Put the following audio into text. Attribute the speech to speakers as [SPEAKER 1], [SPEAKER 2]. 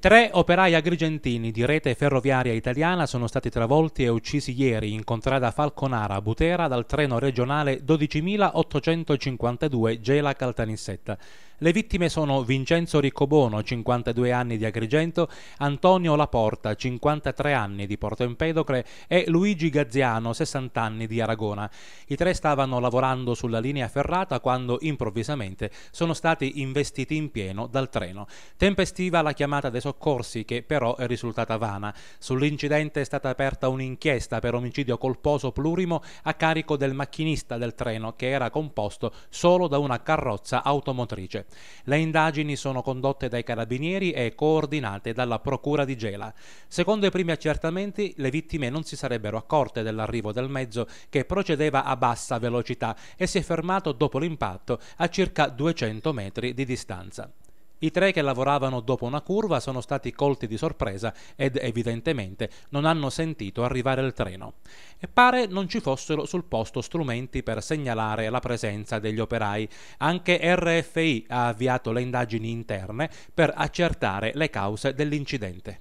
[SPEAKER 1] Tre operai agrigentini di rete ferroviaria italiana sono stati travolti e uccisi ieri in contrada Falconara a Butera dal treno regionale 12.852 Gela Caltanissetta. Le vittime sono Vincenzo Riccobono, 52 anni di Agrigento, Antonio Laporta, 53 anni di Porto Empedocle e Luigi Gazziano, 60 anni di Aragona. I tre stavano lavorando sulla linea ferrata quando improvvisamente sono stati investiti in pieno dal treno. Tempestiva la chiamata dei soccorsi che però è risultata vana. Sull'incidente è stata aperta un'inchiesta per omicidio colposo plurimo a carico del macchinista del treno che era composto solo da una carrozza automotrice. Le indagini sono condotte dai carabinieri e coordinate dalla Procura di Gela. Secondo i primi accertamenti, le vittime non si sarebbero accorte dell'arrivo del mezzo che procedeva a bassa velocità e si è fermato dopo l'impatto a circa 200 metri di distanza. I tre che lavoravano dopo una curva sono stati colti di sorpresa ed evidentemente non hanno sentito arrivare il treno. E pare non ci fossero sul posto strumenti per segnalare la presenza degli operai. Anche RFI ha avviato le indagini interne per accertare le cause dell'incidente.